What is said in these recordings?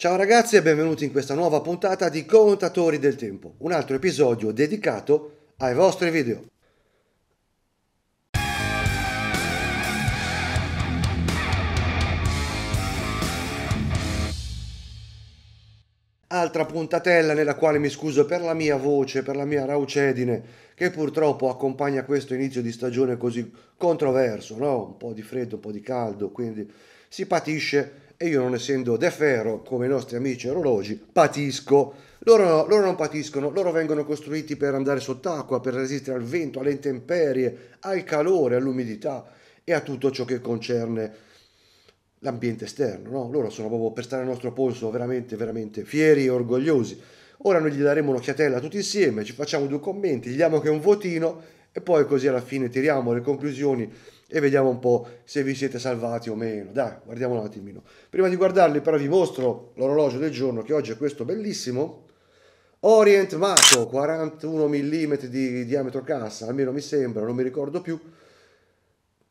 Ciao ragazzi e benvenuti in questa nuova puntata di Contatori del Tempo, un altro episodio dedicato ai vostri video. Altra puntatella nella quale mi scuso per la mia voce, per la mia raucedine, che purtroppo accompagna questo inizio di stagione così controverso, no? Un po' di freddo, un po' di caldo, quindi si patisce e io non essendo de ferro come i nostri amici orologi patisco. Loro, loro non patiscono, loro vengono costruiti per andare sott'acqua, per resistere al vento, alle intemperie, al calore, all'umidità e a tutto ciò che concerne l'ambiente esterno. No? Loro sono proprio per stare al nostro polso veramente, veramente fieri e orgogliosi. Ora noi gli daremo un'occhiatella tutti insieme, ci facciamo due commenti, gli diamo anche un votino e poi così alla fine tiriamo le conclusioni e vediamo un po' se vi siete salvati o meno. Dai, guardiamo un attimino. Prima di guardarli però vi mostro l'orologio del giorno che oggi è questo bellissimo. Orient Mato, 41 mm di diametro cassa, almeno mi sembra, non mi ricordo più.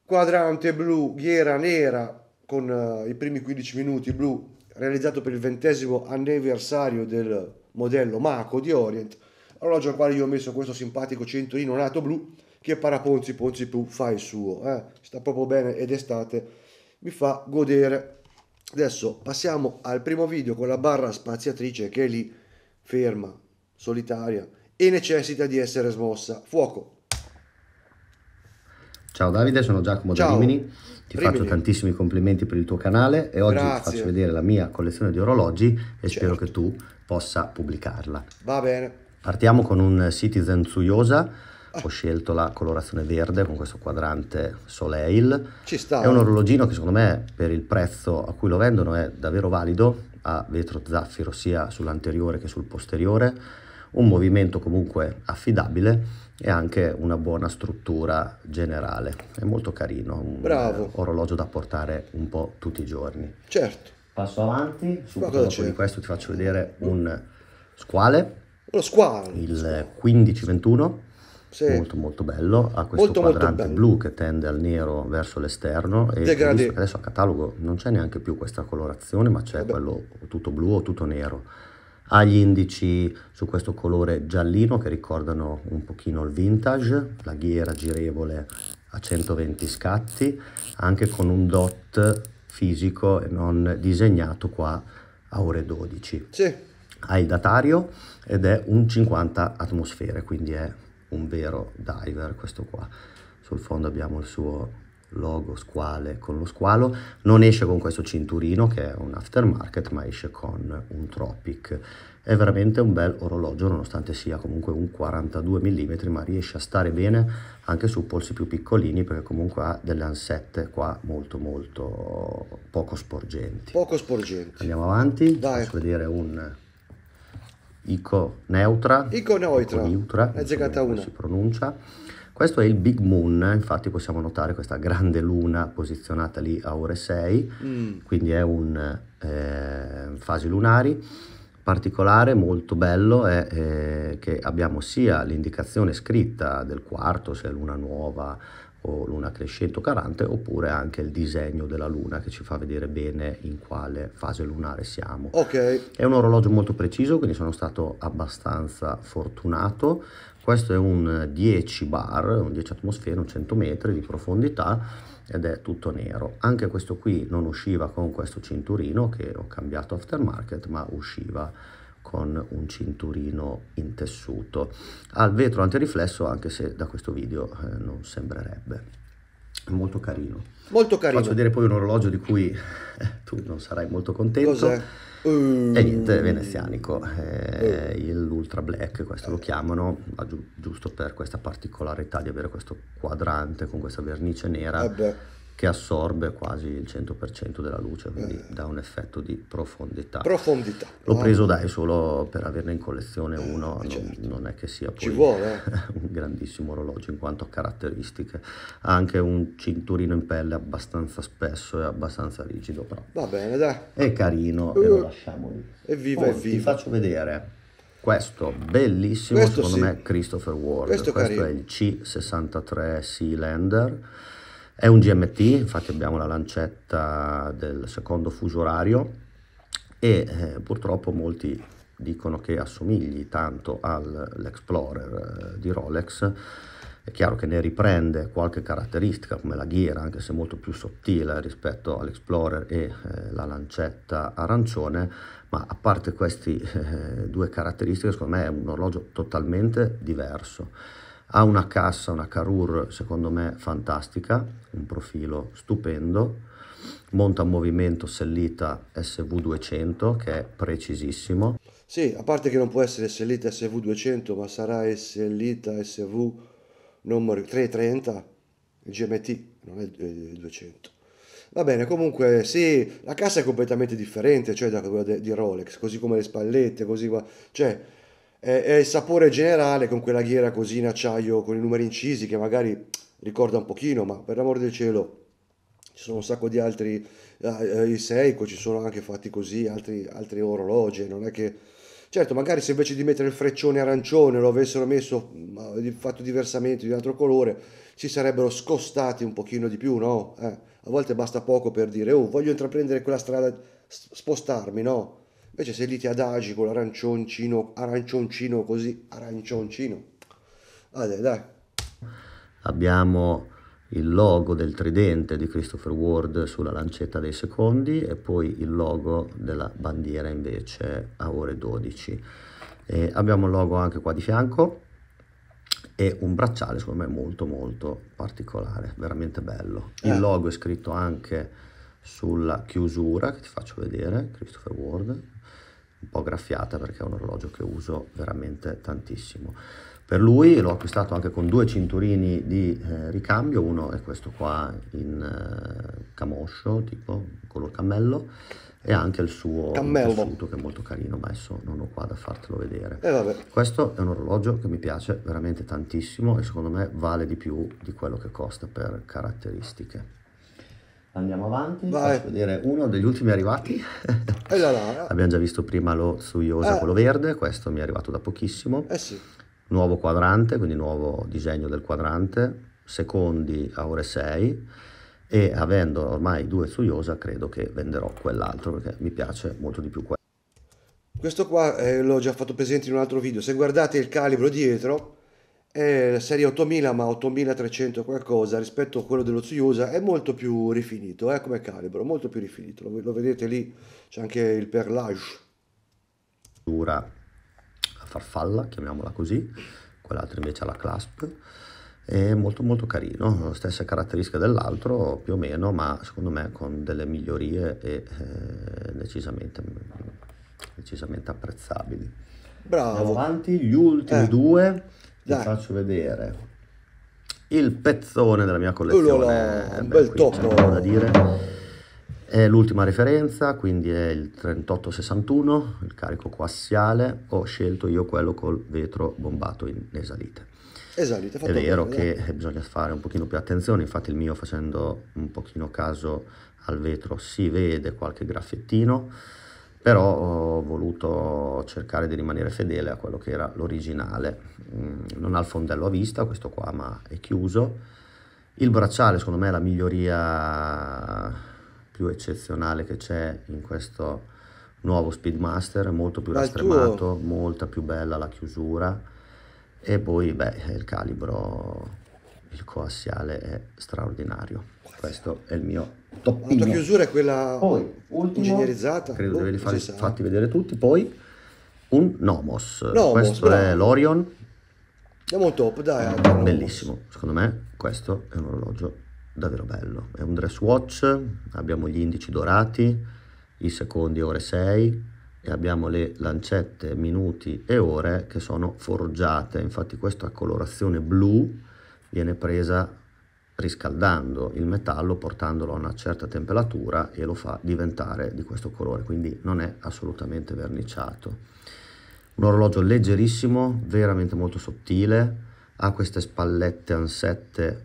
Quadrante blu, ghiera nera con uh, i primi 15 minuti blu, realizzato per il ventesimo anniversario del modello Mako di Orient Orologio al quale io ho messo questo simpatico centrino nato blu che Paraponzi Ponzi Plu fa il suo. Eh? Sta proprio bene ed estate mi fa godere. Adesso passiamo al primo video con la barra spaziatrice che è lì ferma, solitaria e necessita di essere smossa. Fuoco! Ciao Davide, sono Giacomo Ciao. da Rimini. Ti Rimini. faccio tantissimi complimenti per il tuo canale e oggi Grazie. ti faccio vedere la mia collezione di orologi e certo. spero che tu possa pubblicarla. Va bene. Partiamo con un Citizen Zuyosa, ho scelto la colorazione verde con questo quadrante Soleil. Ci sta. È un orologino che secondo me per il prezzo a cui lo vendono è davvero valido, ha vetro zaffiro sia sull'anteriore che sul posteriore, un movimento comunque affidabile e anche una buona struttura generale. È molto carino, un Bravo. orologio da portare un po' tutti i giorni. Certo. Passo avanti, subito dopo di questo ti faccio vedere un squale lo squalo. Il 15-21. Sì. Molto molto bello, ha questo molto, quadrante molto blu che tende al nero verso l'esterno e adesso a catalogo non c'è neanche più questa colorazione ma c'è quello tutto blu o tutto nero ha gli indici su questo colore giallino che ricordano un pochino il vintage, la ghiera girevole a 120 scatti, anche con un dot fisico e non disegnato qua a ore 12. Sì ha il datario ed è un 50 atmosfere, quindi è un vero diver questo qua. Sul fondo abbiamo il suo logo squale con lo squalo, non esce con questo cinturino che è un aftermarket ma esce con un Tropic. È veramente un bel orologio nonostante sia comunque un 42 mm ma riesce a stare bene anche su polsi più piccolini perché comunque ha delle ansette qua molto molto poco sporgenti. Poco sporgenti. Andiamo avanti, Dai. faccio vedere un Ico Neutra. Ico Neutra. Ico Neutra. È giocata una. Si pronuncia. Questo è il Big Moon, infatti possiamo notare questa grande luna posizionata lì a ore 6, mm. quindi è un eh, fasi lunari particolare molto bello è eh, che abbiamo sia l'indicazione scritta del quarto, se è luna nuova o luna crescente o carante, oppure anche il disegno della luna che ci fa vedere bene in quale fase lunare siamo. Okay. È un orologio molto preciso, quindi sono stato abbastanza fortunato. Questo è un 10 bar, un 10 atmosfere, un 100 metri di profondità ed è tutto nero. Anche questo qui non usciva con questo cinturino che ho cambiato aftermarket, ma usciva con un cinturino in tessuto. Ha il vetro antiriflesso anche se da questo video eh, non sembrerebbe molto carino. Molto carino. Faccio vedere poi un orologio di cui eh, tu non sarai molto contento. Cos'è? Mm. E eh. niente, venezianico, eh, mm. Eh. l'ultra black, questo lo chiamano, giusto per questa particolarità di avere questo quadrante con questa vernice nera. Vabbè che assorbe quasi il 100% della luce, quindi eh. dà un effetto di profondità. Profondità. L'ho wow. Ah. preso dai solo per averne in collezione eh, uno, certo. non, non, è che sia poi vuole, eh. un grandissimo orologio in quanto a caratteristiche. Ha anche un cinturino in pelle abbastanza spesso e abbastanza rigido, però. Va bene, dai. È carino uh. e lo uh. lasciamo lì. Evviva, poi oh, evviva. Ti faccio vedere questo bellissimo, questo secondo sì. me, Christopher Ward. Questo, questo è il C63 Sealander è un GMT, infatti abbiamo la lancetta del secondo fuso orario e eh, purtroppo molti dicono che assomigli tanto all'Explorer eh, di Rolex. È chiaro che ne riprende qualche caratteristica come la ghiera, anche se molto più sottile rispetto all'Explorer e eh, la lancetta arancione, ma a parte queste eh, due caratteristiche, secondo me è un orologio totalmente diverso ha una cassa, una Carur secondo me fantastica, un profilo stupendo, monta un movimento Sellita SV200 che è precisissimo. Sì, a parte che non può essere Sellita SV200 ma sarà Sellita SV numero 330 GMT, non è 200. Eh, va bene, comunque sì, la cassa è completamente differente, cioè da quella di Rolex, così come le spallette, così va, cioè è, eh, è il sapore generale con quella ghiera così in acciaio, con i numeri incisi, che magari ricorda un pochino, ma per l'amor del cielo ci sono un sacco di altri eh, eh i Seiko ci sono anche fatti così altri, altri orologi non è che certo magari se invece di mettere il freccione arancione lo avessero messo fatto diversamente di un altro colore si sarebbero scostati un pochino di più no? Eh, a volte basta poco per dire oh voglio intraprendere quella strada spostarmi no? Invece se lì ti adagi con l'arancioncino, arancioncino così, arancioncino. Vabbè, dai. Abbiamo il logo del tridente di Christopher Ward sulla lancetta dei secondi e poi il logo della bandiera invece a ore 12. E abbiamo il logo anche qua di fianco e un bracciale secondo me molto molto particolare, veramente bello. Il eh. logo è scritto anche sulla chiusura che ti faccio vedere, Christopher Ward, un po' graffiata perché è un orologio che uso veramente tantissimo. Per lui l'ho acquistato anche con due cinturini di eh, ricambio, uno è questo qua in eh, camoscio, tipo color cammello, e anche il suo cammello. tessuto che è molto carino, ma adesso non ho qua da fartelo vedere. Eh, questo è un orologio che mi piace veramente tantissimo e secondo me vale di più di quello che costa per caratteristiche. Andiamo avanti, Vai. faccio vedere uno degli ultimi arrivati. Eh là, là. Abbiamo già visto prima lo Tsuyosa, eh. quello verde, questo mi è arrivato da pochissimo. Eh sì. Nuovo quadrante, quindi nuovo disegno del quadrante, secondi a ore 6 e avendo ormai due Tsuyosa credo che venderò quell'altro perché mi piace molto di più questo. Questo qua eh, l'ho già fatto presente in un altro video, se guardate il calibro dietro la serie 8000 ma 8300 qualcosa rispetto a quello dello Tsuyusa è molto più rifinito eh, come calibro molto più rifinito lo, lo vedete lì c'è anche il perlage dura farfalla chiamiamola così quell'altro invece ha la clasp è molto molto carino stesse caratteristiche dell'altro più o meno ma secondo me con delle migliorie e eh, decisamente, decisamente apprezzabili bravo Andiamo avanti gli ultimi eh. due ti faccio vedere il pezzone della mia collezione. Ulola, un bel tocco. da dire. È l'ultima referenza, quindi è il 3861, il carico coassiale. Ho scelto io quello col vetro bombato in esalite. Esalite, È vero bene, che eh. bisogna fare un pochino più attenzione, infatti il mio facendo un pochino caso al vetro si vede qualche graffettino però ho voluto cercare di rimanere fedele a quello che era l'originale. Mm, non ha il fondello a vista, questo qua, ma è chiuso. Il bracciale secondo me è la miglioria più eccezionale che c'è in questo nuovo Speedmaster, molto più rastremato, molta più bella la chiusura e poi beh, il calibro, il coassiale è straordinario. Questo è il mio toppino. La chiusura è quella poi, ultimo, ingegnerizzata. Credo oh, di boh, averli fatti, fatti vedere tutti. Poi un Nomos. Nomos questo bravo. è l'Orion. Andiamo al top, dai. Eh, Andiamo. Bellissimo, secondo me questo è un orologio davvero bello. È un dress watch, abbiamo gli indici dorati, i secondi ore 6 e abbiamo le lancette minuti e ore che sono forgiate. Infatti questa colorazione blu viene presa riscaldando il metallo, portandolo a una certa temperatura e lo fa diventare di questo colore, quindi non è assolutamente verniciato. Un orologio leggerissimo, veramente molto sottile, ha queste spallette ansette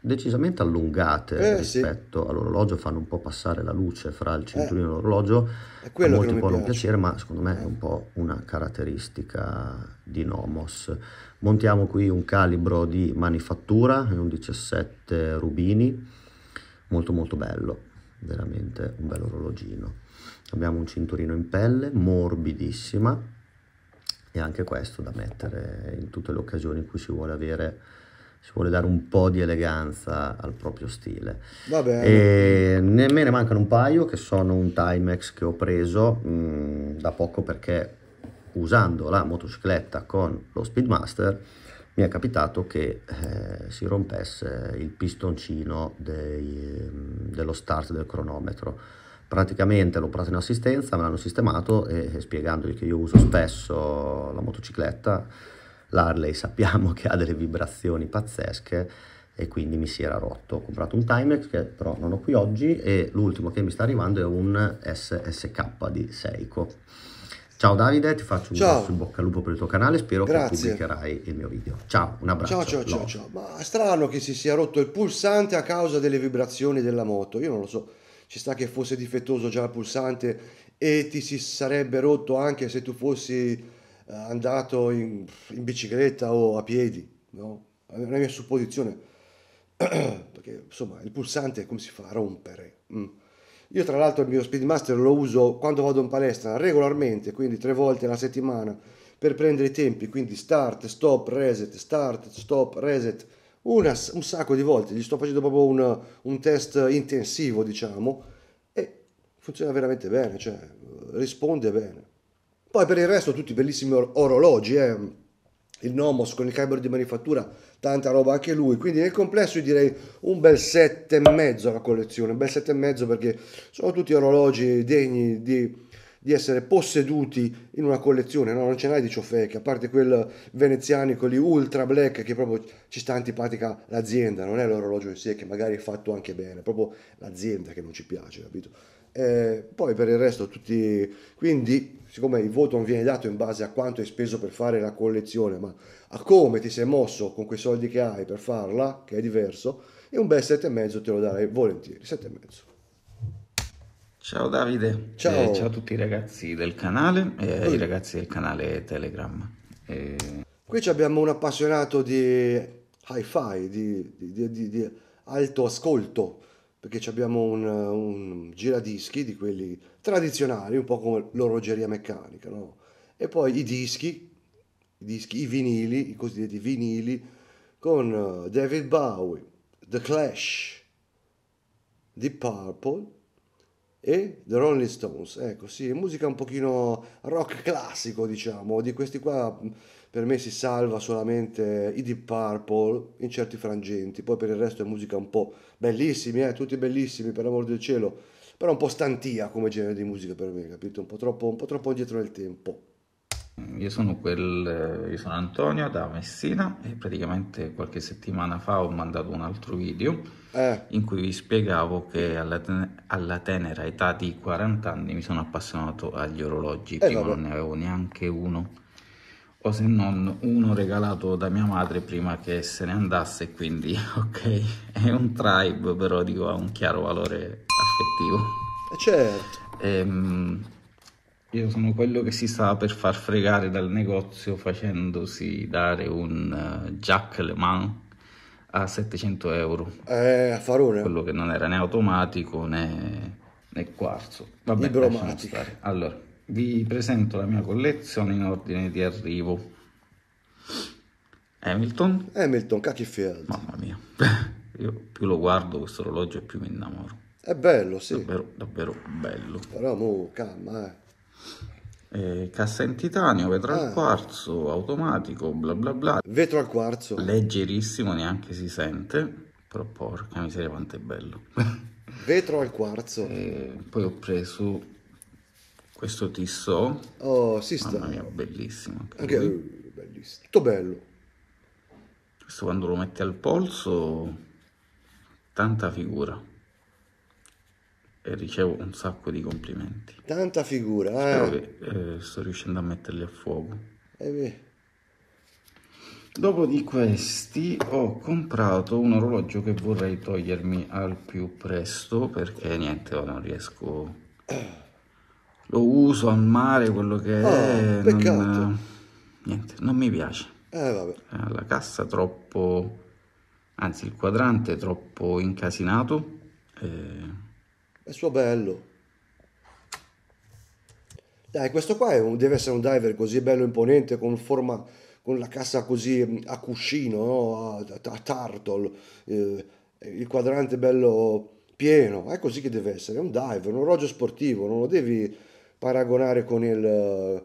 decisamente allungate eh, rispetto sì. all'orologio, fanno un po' passare la luce fra il eh. cinturino eh, e l'orologio, a molti può non piacere, ma secondo me è un po' una caratteristica di Nomos. Montiamo qui un calibro di manifattura, è un 17 rubini, molto molto bello, veramente un bello orologino. Abbiamo un cinturino in pelle, morbidissima, e anche questo da mettere in tutte le occasioni in cui si vuole avere si vuole dare un po' di eleganza al proprio stile. Va bene. E ne, me ne mancano un paio che sono un Timex che ho preso mh, mm, da poco perché usando la motocicletta con lo Speedmaster mi è capitato che eh, si rompesse il pistoncino dei, ehm, dello start del cronometro. Praticamente l'ho portato in assistenza, me l'hanno sistemato e, e spiegandogli che io uso spesso la motocicletta, l'Harley sappiamo che ha delle vibrazioni pazzesche e quindi mi si era rotto. Ho comprato un Timex che però non ho qui oggi e l'ultimo che mi sta arrivando è un SSK di Seiko. Ciao Davide, ti faccio un ciao. grosso in bocca al lupo per il tuo canale, spero Grazie. che pubblicherai il mio video. Ciao, un abbraccio. Ciao, ciao, ciao, ciao, Ma strano che si sia rotto il pulsante a causa delle vibrazioni della moto, io non lo so, ci sta che fosse difettoso già il pulsante e ti si sarebbe rotto anche se tu fossi eh, andato in, in bicicletta o a piedi, no? È una mia supposizione, perché insomma il pulsante come si fa a rompere? Mm. Io tra l'altro il mio Speedmaster lo uso quando vado in palestra regolarmente, quindi tre volte alla settimana, per prendere i tempi, quindi start, stop, reset, start, stop, reset, una, un sacco di volte, gli sto facendo proprio un, un test intensivo, diciamo, e funziona veramente bene, cioè risponde bene. Poi per il resto tutti bellissimi or- orologi, eh il Nomos con il calibro di manifattura, tanta roba anche lui, quindi nel complesso io direi un bel 7,5 alla collezione, un bel 7,5 perché sono tutti orologi degni di, di essere posseduti in una collezione, no? non ce n'hai di ciò fake, a parte quel venezianico lì ultra black che proprio ci sta antipatica l'azienda, non è l'orologio in sé che magari è fatto anche bene, è proprio l'azienda che non ci piace, capito? eh, poi per il resto tutti... Quindi, siccome il voto non viene dato in base a quanto hai speso per fare la collezione, ma a come ti sei mosso con quei soldi che hai per farla, che è diverso, e un bel 7,5 te lo darei volentieri, 7,5. Ciao Davide, ciao. Eh, ciao. a tutti i ragazzi del canale e eh, i ragazzi del canale Telegram. E... Eh, Qui abbiamo un appassionato di hi-fi, di, di, di, di alto ascolto perché abbiamo un, un, giradischi di quelli tradizionali, un po' come l'orologeria meccanica, no? E poi i dischi, i dischi, i vinili, i cosiddetti vinili, con eh, David Bowie, The Clash, Deep Purple, e The Rolling Stones, ecco sì, musica un pochino rock classico diciamo, di questi qua per me si salva solamente i Deep Purple in certi frangenti, poi per il resto è musica un po' bellissimi, eh, tutti bellissimi per l'amor del cielo, però un po' stantia come genere di musica per me, capito? Un po' troppo, un po troppo indietro nel tempo. Mm, io sono, quel, eh, io sono Antonio da Messina e praticamente qualche settimana fa ho mandato un altro video eh. in cui vi spiegavo che alla, ten- alla, tenera età di 40 anni mi sono appassionato agli orologi, eh, prima vabbè. non ne avevo neanche uno o se non uno regalato da mia madre prima che se ne andasse, quindi ok, è un tribe però dico ha un chiaro valore affettivo. Eh, certo. Ehm, io sono quello che si sta per far fregare dal negozio facendosi dare un eh, jack le mano a 700 euro. Eh, a farone. Quello che non era né automatico né, né quarzo. Vabbè, lasciamo stare. Allora, vi presento la mia collezione in ordine di arrivo. Hamilton. Hamilton, cacchio field. Mamma mia. Io più lo guardo questo orologio più mi innamoro. È bello, sì. Davvero, davvero bello. Però, mo, calma, eh. Eh, cassa in titanio, vetro ah. al quarzo, automatico, bla bla bla. Vetro al quarzo. Leggerissimo, neanche si sente. Però porca miseria quanto è bello. vetro al quarzo. Eh, poi ho preso questo tissot. Oh, si sta. Mamma mia, bellissimo. Anche, anche bellissimo. Tutto bello. Questo quando lo metti al polso, tanta figura ricevo un sacco di complimenti. Tanta figura, eh? Spero che eh, sto riuscendo a metterli a fuoco. Eh Dopo di questi ho comprato un orologio che vorrei togliermi al più presto perché niente, oh, non riesco... Lo uso al mare, quello che oh, è... Ah, peccato. Non, niente, non mi piace. Eh, vabbè. La cassa troppo... anzi il quadrante troppo incasinato. Eh è il suo bello. Dai, questo qua è un, deve essere un diver così bello imponente, con forma, con la cassa così a cuscino, no? a, a, a, turtle, eh, il quadrante bello pieno, è così che deve essere, è un diver, un orologio sportivo, non lo devi paragonare con il...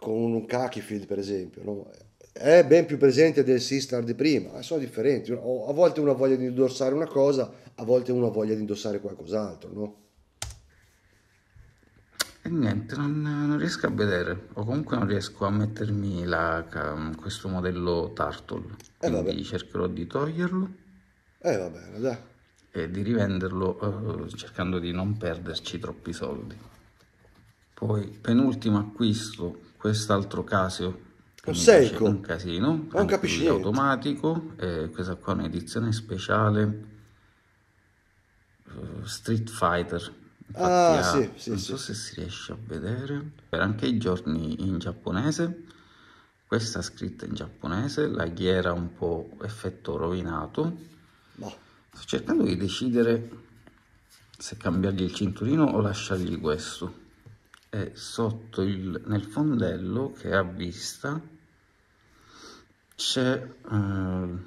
con un Kakifield per esempio, no? è ben più presente del Sistar di prima, eh, sono differenti, a volte uno ha voglia di indossare una cosa, a volte uno ha voglia di indossare qualcos'altro, no? E niente, non, non, riesco a vedere, o comunque non riesco a mettermi la, questo modello Tartle, Turtle, eh, quindi eh cercherò di toglierlo. Eh va dai. E di rivenderlo eh, cercando di non perderci troppi soldi. Poi, penultimo acquisto, quest'altro Casio un Seiko un casino non capisci automatico eh, questa qua è un'edizione speciale uh, Street Fighter Infatti, ah, sì, sì, non so se si riesce a vedere per anche i giorni in giapponese questa scritta in giapponese la ghiera un po' effetto rovinato no. sto cercando di decidere se cambiargli il cinturino o lasciargli questo e sotto il, nel fondello che è a vista c'è uh,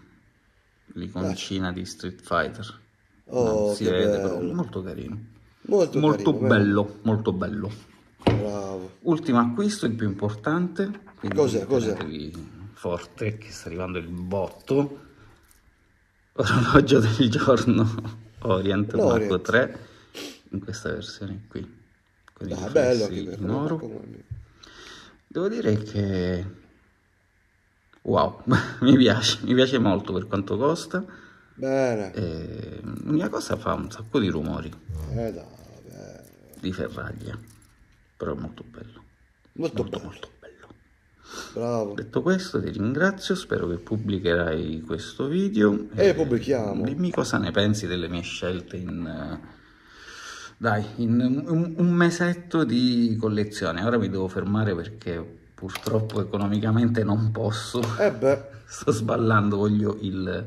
l'iconcina di Street Fighter. Oh, no, si vede, bello. però molto carino. Molto, molto carino, bello, bello, molto bello. Bravo. Ultimo acquisto, il più importante. Cos'è, cos'è? Forte, che sta arrivando il botto. Orologio del giorno Orient Marco 3 in questa versione qui. Con ah, bello che bello. Devo dire che Wow, mi piace, mi piace molto per quanto costa. Bene. E l'unica cosa fa un sacco di rumori. Eh, da, di ferraglia. Però è molto bello. Molto, molto bello. Molto bello. Bravo. Detto questo ti ringrazio, spero che pubblicherai questo video. E, eh, e pubblichiamo. Dimmi cosa ne pensi delle mie scelte in... dai, in un, un mesetto di collezione. Ora mi devo fermare perché Purtroppo economicamente non posso. E eh beh. Sto sballando, voglio il,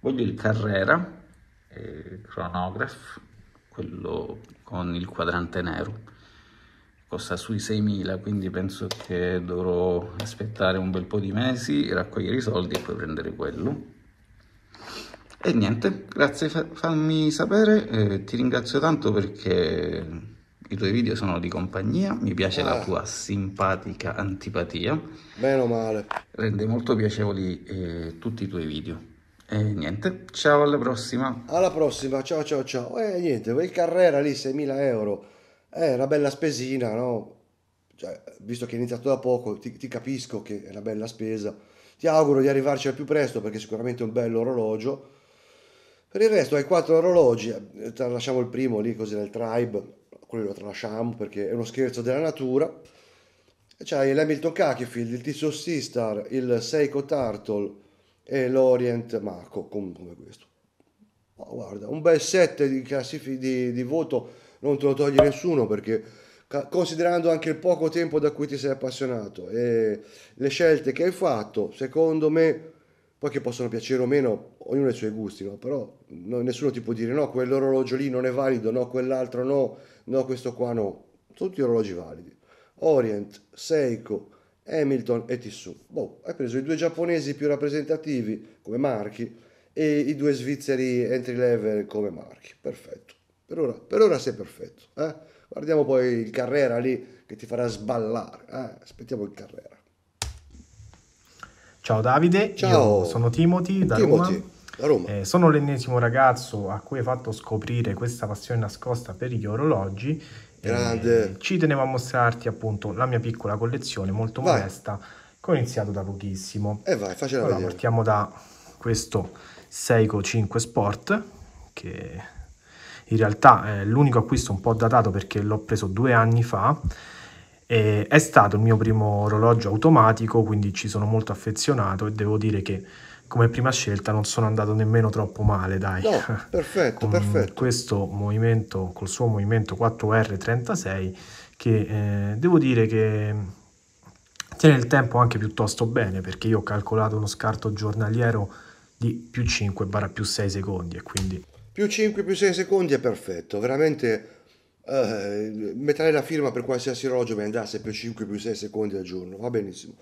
voglio il Carrera, eh, Chronograph, quello con il quadrante nero. Costa sui 6.000, quindi penso che dovrò aspettare un bel po' di mesi, raccogliere i soldi e poi prendere quello. E niente, grazie, fammi sapere, eh, ti ringrazio tanto perché i tuoi video sono di compagnia, mi piace ah. la tua simpatica antipatia. Meno male. Rende molto piacevoli eh, tutti i tuoi video. E niente, ciao alla prossima. Alla prossima, ciao ciao ciao. E eh, niente, il Carrera lì 6.000 euro, è una bella spesina, no? Cioè, visto che è iniziato da poco, ti, ti capisco che è una bella spesa. Ti auguro di arrivarci al più presto perché sicuramente è un bello orologio. Per il resto hai quattro orologi, eh, lasciamo il primo lì così nel tribe, quello lo tralasciamo perché è uno scherzo della natura. c'hai l'Hamilton Cakefield, il Tizio Sistar, il Seiko Tartle e l'Orient Marco, comunque questo. Ma guarda, un bel set di, classifi- di, di voto non te lo toglie nessuno perché considerando anche il poco tempo da cui ti sei appassionato e le scelte che hai fatto, secondo me, poi che possono piacere o meno, ognuno ha i suoi gusti, no? però no, nessuno ti può dire no, quell'orologio lì non è valido, no, quell'altro no, no questo qua no, tutti orologi validi. Orient, Seiko, Hamilton e Tissot. Boh, hai preso i due giapponesi più rappresentativi come marchi e i due svizzeri entry level come marchi. Perfetto. Per ora, per ora sei perfetto. Eh? Guardiamo poi il Carrera lì che ti farà sballare. Eh? Aspettiamo il Carrera. Ciao Davide, Ciao. sono Timothy da Timothy. Roma. Eh, sono l'ennesimo ragazzo a cui hai fatto scoprire questa passione nascosta per gli orologi. Eh, ci tenevo a mostrarti appunto la mia piccola collezione molto vai. modesta che ho iniziato da pochissimo. E eh vai, facciamo allora, vedere. partiamo da questo Seiko 5 Sport che in realtà è l'unico acquisto un po' datato perché l'ho preso due anni fa. è stato il mio primo orologio automatico, quindi ci sono molto affezionato e devo dire che come prima scelta non sono andato nemmeno troppo male, dai. No, perfetto, con perfetto. Questo movimento, col suo movimento 4R36, che eh, devo dire che tiene il tempo anche piuttosto bene, perché io ho calcolato uno scarto giornaliero di più 5 barra più 6 secondi e quindi... Più 5 più 6 secondi è perfetto, veramente... Eh, metterei la firma per qualsiasi orologio mi andasse più 5 più 6 secondi al giorno, va benissimo.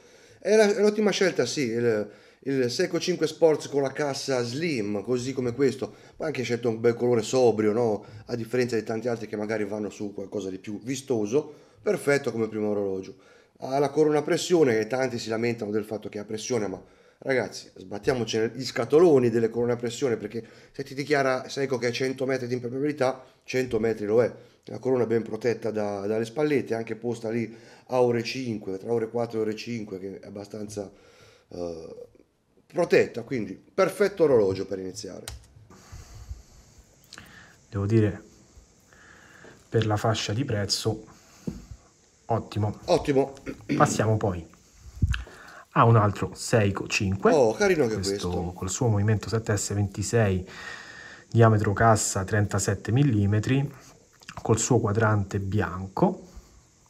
È l'ottima scelta, sì, il, il Seco 5 Sports con la cassa slim, così come questo, ma anche scelto un bel colore sobrio, no? a differenza di tanti altri che magari vanno su qualcosa di più vistoso, perfetto come primo orologio. Ha la corona a pressione, e tanti si lamentano del fatto che ha pressione, ma ragazzi, sbattiamoci gli scatoloni delle corone a pressione, perché se ti dichiara Seco che è 100 metri di impermeabilità, 100 metri lo è la corona ben protetta da, dalle spallette, anche posta lì a ore 5, tra ore 4 e ore 5, che è abbastanza eh, protetta, quindi perfetto orologio per iniziare. Devo dire, per la fascia di prezzo, ottimo. Ottimo. Passiamo poi a un altro Seiko 5. Oh, carino anche questo. questo. Col suo movimento 7S26, diametro cassa 37 mm col suo quadrante bianco,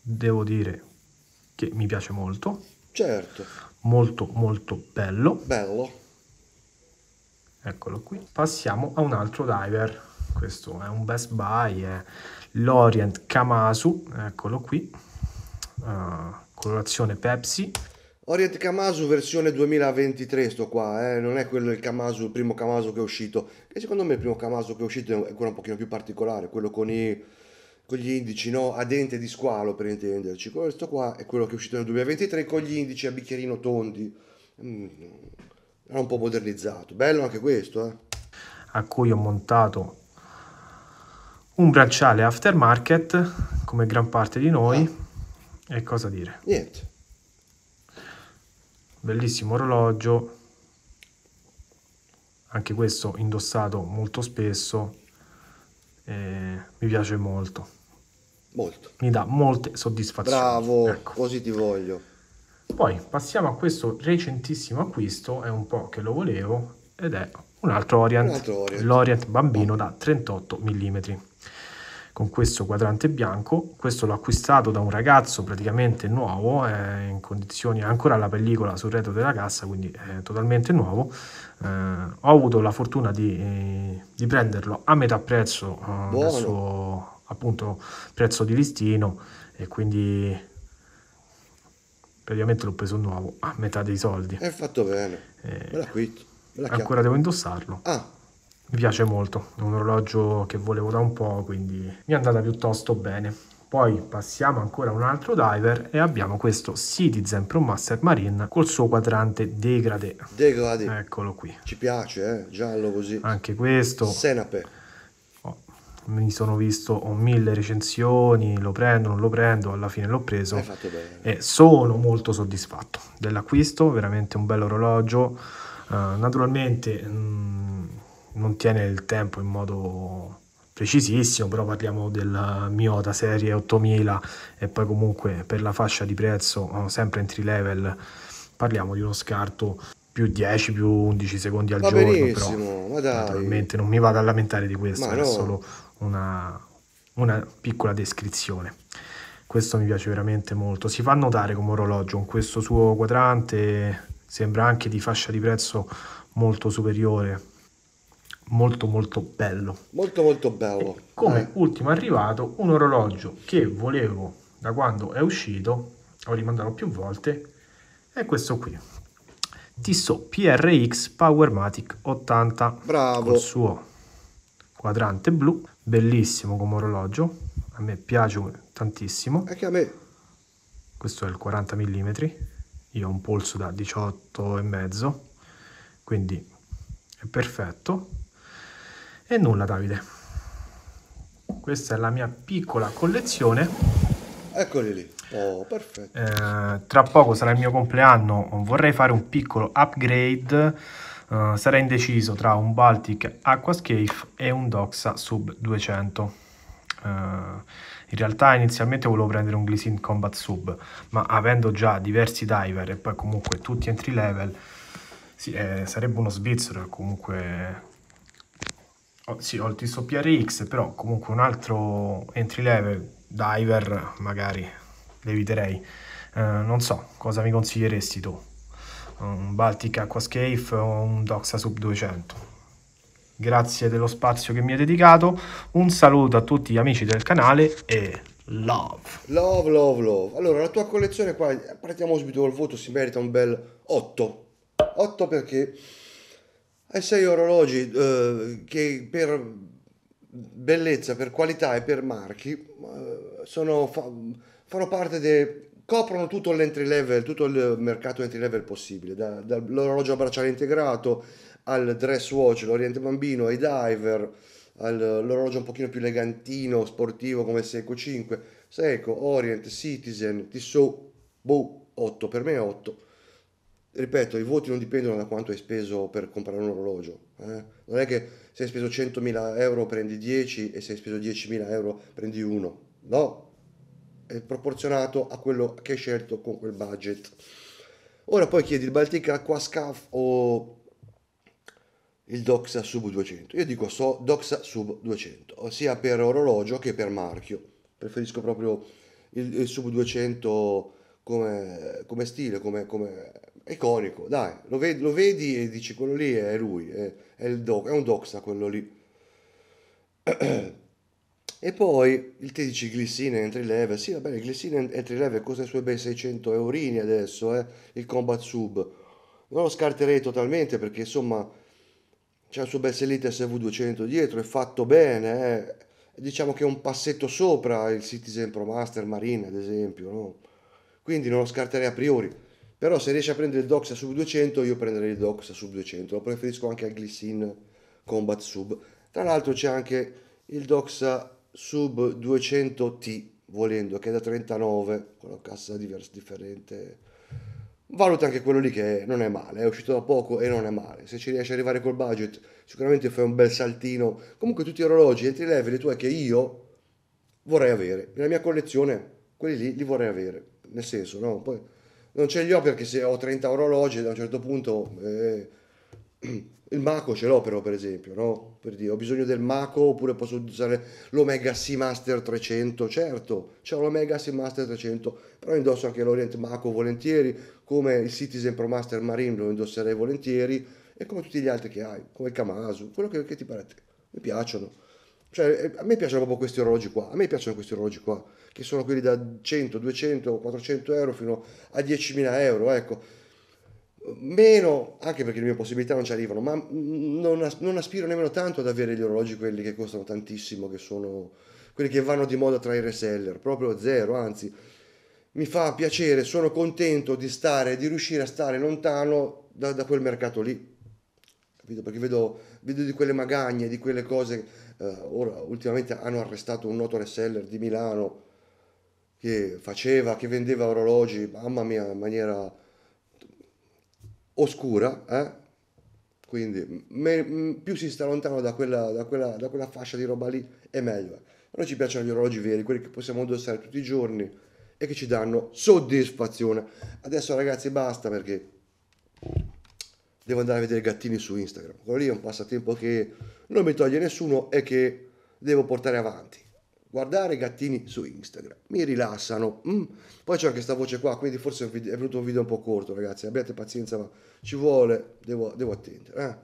devo dire che mi piace molto. Certo. Molto molto bello. Bello. Eccolo qui. Passiamo a un altro diver. Questo è un Best Buy, è l'Orient Kamasu, eccolo qui. Uh, colorazione Pepsi. Orient Kamasu versione 2023 sto qua, eh? non è quello il Kamasu, il primo Kamasu che è uscito, che secondo me il primo Kamasu che è uscito è quello un pochino più particolare, quello con i con gli indici no? a dente di squalo per intenderci. Questo qua è quello che è uscito nel 2023 con gli indici a bicchierino tondi. Mm, era un po' modernizzato. Bello anche questo. Eh? A cui ho montato un bracciale aftermarket come gran parte di noi. Ah. E cosa dire? Niente. Bellissimo orologio. Anche questo indossato molto spesso eh, mi piace molto. Molto. Mi dà molte soddisfazioni. Bravo, ecco. così ti voglio. Poi passiamo a questo recentissimo acquisto, è un po' che lo volevo, ed è un altro Orient, l'Orient bambino oh. da 38 mm con questo quadrante bianco. Questo l'ho acquistato da un ragazzo praticamente nuovo, è eh, in condizioni ancora la pellicola sul retro della cassa, quindi è eh, totalmente nuovo. Eh, ho avuto la fortuna di, eh, di prenderlo a metà prezzo, eh, suo, appunto prezzo di listino, e quindi praticamente l'ho preso nuovo a metà dei soldi. È fatto bene. Eh, bella quit, bella ancora devo indossarlo. Ah mi piace molto, è un orologio che volevo da un po', quindi mi è andata piuttosto bene. Poi passiamo ancora a un altro diver e abbiamo questo Citizen Pro Master Marine col suo quadrante degradé. Degradé. Eccolo qui. Ci piace, eh? giallo così. Anche questo. Senape. Oh, mi sono visto ho mille recensioni, lo prendo, non lo prendo, alla fine l'ho preso. Hai fatto bene. E sono molto soddisfatto dell'acquisto, veramente un bello orologio. Uh, naturalmente... Mh, mm, non tiene il tempo in modo precisissimo, però parliamo del mio da serie 8000 e poi comunque per la fascia di prezzo eh, sempre entry level parliamo di uno scarto più 10 più 11 secondi al va giorno benissimo, però naturalmente non mi vado a lamentare di questo, era no. solo una, una piccola descrizione questo mi piace veramente molto. Si fa notare come orologio con questo suo quadrante, sembra anche di fascia di prezzo molto superiore molto molto bello. Molto molto bello. E come eh. ultimo arrivato un orologio che volevo da quando è uscito, ho rimandato più volte, è questo qui. Tissot PRX Powermatic 80. Bravo. Col suo quadrante blu, bellissimo come orologio, a me piace tantissimo. Anche a me. Questo è il 40 mm, io ho un polso da 18 e mezzo, quindi è perfetto e nulla Davide, questa è la mia piccola collezione. Eccoli lì, oh, perfetto. Eh, tra poco sarà il mio compleanno, vorrei fare un piccolo upgrade. Eh, sarei indeciso tra un Baltic Aquascape e un Doxa Sub 200. Uh, eh, in realtà inizialmente volevo prendere un Glycine Combat Sub, ma avendo già diversi diver e poi comunque tutti entry level, sì, eh, sarebbe uno svizzero comunque sì, ho il Tiso PRX, però comunque un altro entry level diver magari leviterei. Eh, non so, cosa mi consiglieresti tu? Un Baltic Aquascape o un Doxa Sub 200? Grazie dello spazio che mi hai dedicato, un saluto a tutti gli amici del canale e love. Love, love, love. Allora, la tua collezione qua, partiamo subito col voto, si merita un bel 8. 8 perché e sei orologi eh, che per bellezza, per qualità e per marchi eh, sono, fa, fanno parte de, coprono tutto l'entry level, tutto il mercato entry level possibile, da, dall'orologio a bracciale integrato al dress watch, l'Oriente Bambino, ai diver, all'orologio un pochino più elegantino, sportivo come Seiko 5, Seiko, Orient, Citizen, Tissot, boh, 8, per me è 8 ripeto, i voti non dipendono da quanto hai speso per comprare un orologio. Eh? Non è che se hai speso 100.000 euro prendi 10 e se hai speso 10.000 euro prendi 1. No, è proporzionato a quello che hai scelto con quel budget. Ora poi chiedi il Baltic Aqua Scaf o il Doxa Sub 200. Io dico so Doxa Sub 200, sia per orologio che per marchio. Preferisco proprio il, il Sub 200 come, come stile, come, come iconico, dai, lo vedi, lo vedi, e dici quello lì è lui, è, è, doc, è un doxa quello lì. e poi il 13 Glissine entry level, sì vabbè bene, Glissine entry level costa i suoi bei 600 eurini adesso, eh, il combat sub. Non lo scarterei totalmente perché insomma c'è il suo bel Elite SV200 dietro, è fatto bene, eh. diciamo che è un passetto sopra il Citizen Pro Master Marine ad esempio, no? quindi non lo scarterei a priori però se riesci a prendere il Doxa sub 200 io prenderei il Doxa sub 200 lo preferisco anche al Glissin Combat sub tra l'altro c'è anche il Doxa sub 200T volendo che è da 39 con la cassa diversa differente valuta anche quello lì che non è male, è uscito da poco e non è male. Se ci riesci ad arrivare col budget, sicuramente fai un bel saltino. Comunque tutti gli orologi entri level e tu hai che io vorrei avere. Nella mia collezione quelli lì li vorrei avere. Nel senso, no? Poi non ce li ho perché se ho 30 orologi da un certo punto eh, il Mako ce l'ho però per esempio, no? Per dire, ho bisogno del Mako oppure posso usare l'Omega Seamaster 300, certo, c'è l'Omega Seamaster 300, però indosso anche l'Orient Mako volentieri, come il Citizen Pro Master Marine lo indosserei volentieri e come tutti gli altri che hai, come il Kamasu, quello che, che ti pare a te, mi piacciono cioè, eh, a me piacciono proprio questi orologi qua, a me piacciono questi orologi qua, che sono quelli da 100, 200, 400 euro fino a 10.000 euro, ecco. Meno, anche perché le mie possibilità non ci arrivano, ma mm, non, non aspiro nemmeno tanto ad avere gli orologi quelli che costano tantissimo, che sono quelli che vanno di moda tra i reseller, proprio zero, anzi, mi fa piacere, sono contento di stare, di riuscire a stare lontano da, da quel mercato lì, capito? Perché vedo, vedo di quelle magagne, di quelle cose eh, ora, ultimamente hanno arrestato un noto reseller di Milano che faceva, che vendeva orologi, mamma mia, in maniera oscura, eh? quindi me, più si sta lontano da quella, da, quella, da quella, fascia di roba lì è meglio eh. a noi ci piacciono gli orologi veri quelli che possiamo indossare tutti i giorni e che ci danno soddisfazione adesso ragazzi basta perché devo andare a vedere gattini su Instagram. Quello lì è un passatempo che non mi toglie nessuno e che devo portare avanti. Guardare gattini su Instagram mi rilassano. Mm. Poi c'è anche questa voce qua, quindi forse è venuto un video un po' corto, ragazzi. Abbiate pazienza, ma ci vuole, devo, devo attendere. Eh.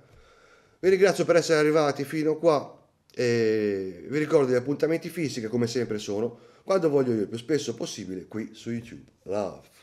Vi ringrazio per essere arrivati fino qua. E vi ricordo gli appuntamenti fisici, come sempre sono quando voglio io il più spesso possibile qui su YouTube. Love.